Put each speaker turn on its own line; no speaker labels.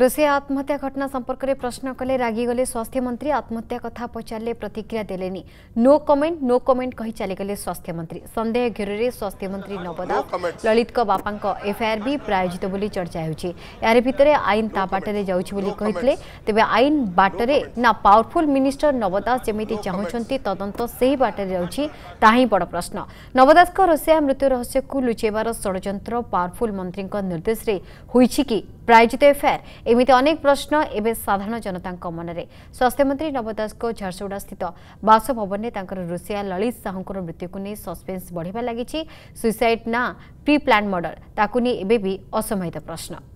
रुषि आत्महत्या घटना संपर्क में प्रश्न कले रागिगले स्वास्थ्य मंत्री आत्महत्या कथा पचारे प्रतिक्रिया दे नो कमेंट नो कमेंट कही चलीगले स्वास्थ्य मंत्री सन्देह में स्वास्थ्य मंत्री नवदा ललित बापा एफआईआर भी प्रायोजित बोली चर्चा होार भितर आईन ताटे जा तेज आईन बाटे ना पावरफुल मिनिस्टर नवदास जमी चाहूं तदंत से ही बाटे जा बड़ प्रश्न नवदास रोसीआ मृत्यु रहस्य को लुचेबार षड़ पावरफुल मंत्री निर्देश में हो प्रायोजित एफआईआर ଏମିତି ଅନେକ ପ୍ରଶ୍ନ ଏବେ ସାଧାରଣ ଜନତାଙ୍କ ମନରେ ସ୍ୱାସ୍ଥ୍ୟମନ୍ତ୍ରୀ ନବ ଦାସଙ୍କ ଝାରସୁଗୁଡ଼ା ସ୍ଥିତ ବାସଭବନରେ ତାଙ୍କର ରୋଷେୟା ଲଳିତ ସାହୁଙ୍କର ମୃତ୍ୟୁକୁ ନେଇ ସସ୍ପେନ୍ସ ବଢ଼ିବା ଲାଗିଛି ସୁଇସାଇଡ୍ ନା ପ୍ରି ପ୍ଲାନ୍ ମର୍ଡର ତାକୁ ନେଇ ଏବେ ବି ଅସମାହିତ ପ୍ରଶ୍ନ